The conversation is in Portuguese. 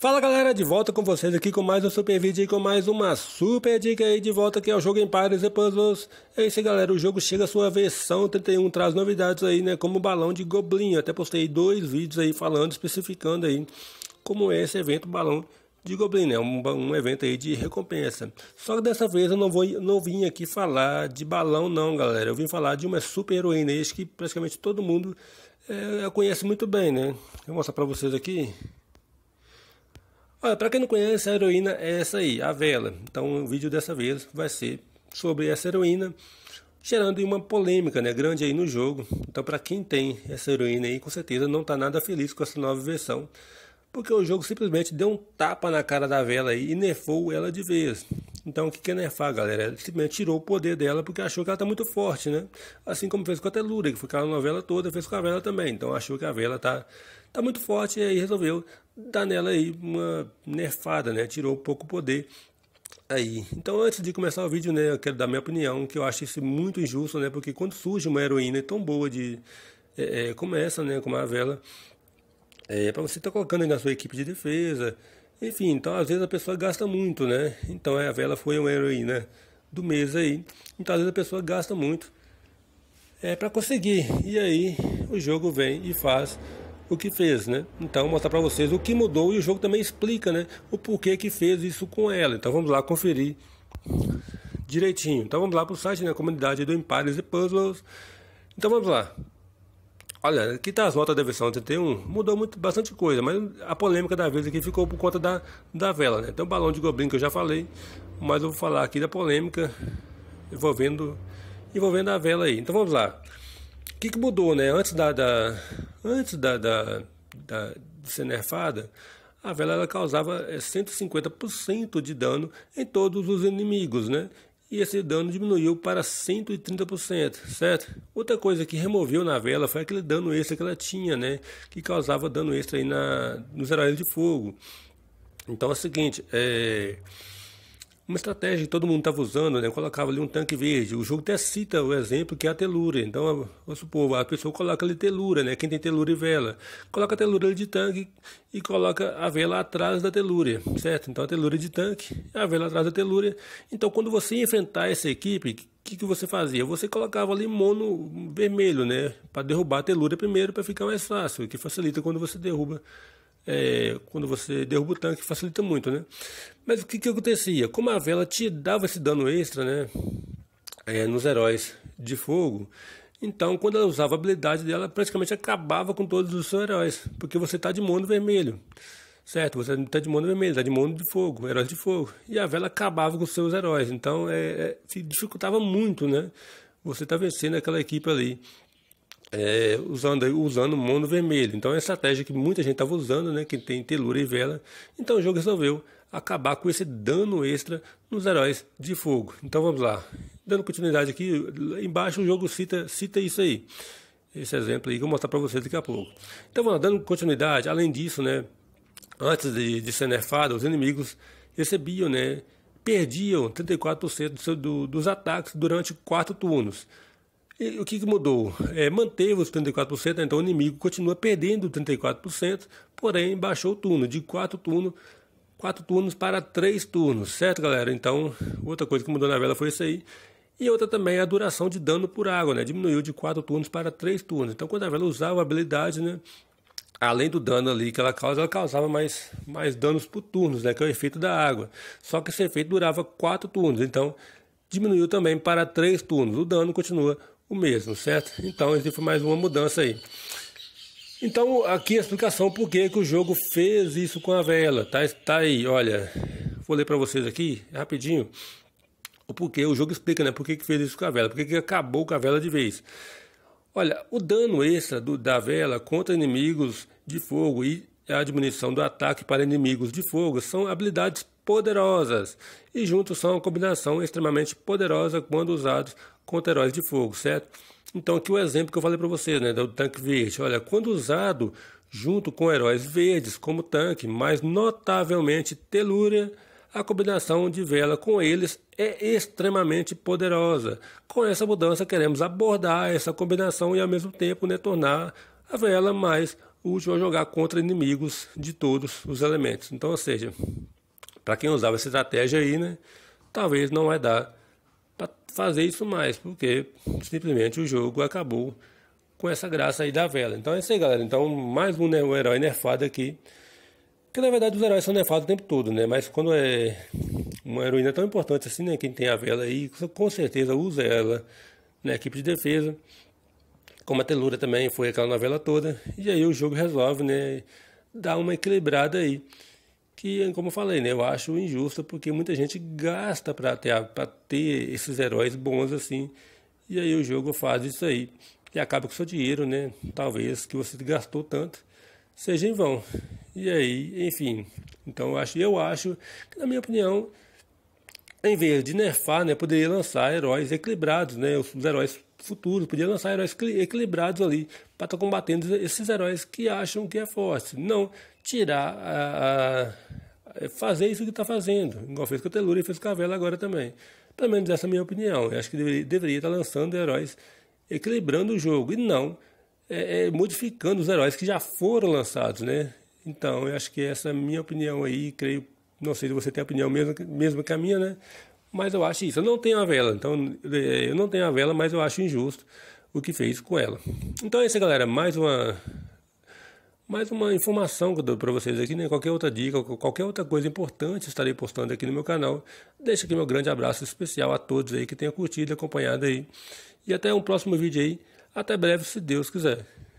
Fala galera, de volta com vocês aqui com mais um super vídeo e com mais uma super dica aí de volta que é o jogo em pares e puzzles. É isso aí galera, o jogo chega a sua versão 31, traz novidades aí né, como o balão de Goblin. Eu até postei dois vídeos aí falando, especificando aí como é esse evento balão de Goblin, né? Um, um evento aí de recompensa. Só que dessa vez eu não, vou, não vim aqui falar de balão não galera, eu vim falar de uma super heroína, que praticamente todo mundo é, conhece muito bem né. vou mostrar pra vocês aqui... Olha, para quem não conhece, a heroína é essa aí, a vela. Então, o vídeo dessa vez vai ser sobre essa heroína, gerando uma polêmica né, grande aí no jogo. Então, para quem tem essa heroína aí, com certeza não está nada feliz com essa nova versão, porque o jogo simplesmente deu um tapa na cara da vela aí e nerfou ela de vez. Então, o que é nerfar, galera? Ele simplesmente tirou o poder dela porque achou que ela está muito forte, né? Assim como fez com a Telura, que foi com a novela toda, fez com a vela também. Então, achou que a vela está tá muito forte e aí resolveu dá nela aí uma nerfada, né? Tirou um pouco poder aí. Então, antes de começar o vídeo, né, eu quero dar minha opinião, que eu acho isso muito injusto, né? Porque quando surge uma heroína tão boa de é, é, como essa, né, como a Vela, é, é para você estar tá colocando aí na sua equipe de defesa, enfim, então às vezes a pessoa gasta muito, né? Então, é, a Vela foi uma heroína do mês aí. Então, às vezes a pessoa gasta muito é para conseguir. E aí o jogo vem e faz o que fez, né? Então mostrar para vocês o que mudou e o jogo também explica, né, o porquê que fez isso com ela. Então vamos lá conferir direitinho. Então vamos lá pro site, né, comunidade do Empires e Puzzles. Então vamos lá. Olha, aqui tá as notas da versão 31. Mudou muito, bastante coisa, mas a polêmica da vez aqui ficou por conta da, da vela, né? Então, balão de Goblin que eu já falei, mas eu vou falar aqui da polêmica envolvendo, envolvendo a vela aí. Então vamos lá que, que mudou, né? Antes da, da antes da, da, da, de ser nerfada, a vela ela causava 150% eh, de dano em todos os inimigos, né? E esse dano diminuiu para 130%, certo? Outra coisa que removeu na vela foi aquele dano extra que ela tinha, né? Que causava dano extra aí na, nos heróis de fogo. Então é o seguinte, é uma estratégia que todo mundo estava usando, né? colocava ali um tanque verde. O jogo até cita o exemplo que é a telura. Então, vamos supor, a pessoa coloca ali telura, né? Quem tem telura e vela. Coloca a telura ali de tanque e coloca a vela atrás da telura, certo? Então, a telura de tanque, a vela atrás da telura. Então, quando você enfrentar essa equipe, o que, que você fazia? Você colocava ali mono vermelho, né? Para derrubar a telura primeiro, para ficar mais fácil, que facilita quando você derruba é, quando você derruba o tanque, facilita muito, né? Mas o que, que acontecia? Como a vela te dava esse dano extra, né? É, nos heróis de fogo, então quando ela usava a habilidade dela, praticamente acabava com todos os seus heróis, porque você está de mundo vermelho, certo? Você não está de mundo vermelho, está de mundo de fogo, heróis de fogo, e a vela acabava com os seus heróis, então é, é dificultava muito, né? Você está vencendo aquela equipe ali é, usando, usando o mundo vermelho. Então é uma estratégia que muita gente estava usando, né, que tem telura e vela. Então o jogo resolveu acabar com esse dano extra nos heróis de fogo. Então vamos lá. Dando continuidade aqui, embaixo o jogo cita, cita isso aí. Esse exemplo aí que eu vou mostrar para vocês daqui a pouco. Então vamos lá, dando continuidade, além disso, né, antes de, de ser nerfado, os inimigos recebiam, né, perdiam 34% do seu, do, dos ataques durante quatro turnos. E, o que, mudou? É, manteve os 34%, né? então o inimigo continua perdendo 34%, porém baixou o turno, de 4 turnos quatro turnos para três turnos, certo, galera? Então, outra coisa que mudou na vela foi isso aí. E outra também é a duração de dano por água, né? Diminuiu de quatro turnos para três turnos. Então, quando a vela usava a habilidade, né? Além do dano ali que ela causa, ela causava mais, mais danos por turnos, né? Que é o efeito da água. Só que esse efeito durava quatro turnos, então diminuiu também para três turnos. O dano continua o mesmo, certo? Então, esse foi mais uma mudança aí. Então, aqui a explicação por que, que o jogo fez isso com a vela, tá? Tá aí, olha, vou ler para vocês aqui rapidinho. O porquê, o jogo explica, né? Por que, que fez isso com a vela, por que, que acabou com a vela de vez. Olha, o dano extra do, da vela contra inimigos de fogo e é a diminuição do ataque para inimigos de fogo são habilidades poderosas e juntos são uma combinação extremamente poderosa quando usados contra heróis de fogo, certo? Então aqui o exemplo que eu falei para vocês, né, do tanque verde. Olha, quando usado junto com heróis verdes como tanque, mas notavelmente Telúria, a combinação de vela com eles é extremamente poderosa. Com essa mudança queremos abordar essa combinação e ao mesmo tempo né, tornar a vela mais o último é jogar contra inimigos de todos os elementos. Então, ou seja, para quem usava essa estratégia aí, né, talvez não vai dar para fazer isso mais, porque simplesmente o jogo acabou com essa graça aí da vela. Então é isso aí, galera. Então, mais um, né, um herói nerfado aqui. Que na verdade os heróis são nerfados o tempo todo, né? Mas quando é uma heroína tão importante assim, né? Quem tem a vela aí, com certeza usa ela na equipe de defesa. Como a Telura também foi aquela novela toda. E aí o jogo resolve, né? Dá uma equilibrada aí. Que, como eu falei, né? Eu acho injusto porque muita gente gasta para ter, ter esses heróis bons assim. E aí o jogo faz isso aí. E acaba com o seu dinheiro, né? Talvez que você gastou tanto seja em vão. E aí, enfim. Então eu acho, eu acho que, na minha opinião, em vez de nerfar, né, poderia lançar heróis equilibrados, né, os heróis futuros, poderia lançar heróis equilibrados ali para estar tá combatendo esses heróis que acham que é forte. Não tirar a, a fazer isso que está fazendo, igual fez com a Telura e fez com a Vela agora também. Pelo menos essa é a minha opinião. Eu acho que deveria, deveria estar tá lançando heróis equilibrando o jogo e não é, é, modificando os heróis que já foram lançados, né? Então, eu acho que essa é a minha opinião aí, creio não sei se você tem a opinião mesma, mesma que a minha, né? Mas eu acho isso. Eu não tenho a vela, então é, eu não tenho a vela, mas eu acho injusto o que fez com ela. Então é isso, galera. Mais uma mais uma informação que eu dou para vocês aqui, né? Qualquer outra dica, qualquer outra coisa importante estarei postando aqui no meu canal. Deixa aqui meu grande abraço especial a todos aí que tenham curtido, acompanhado aí. E até um próximo vídeo aí. Até breve, se Deus quiser.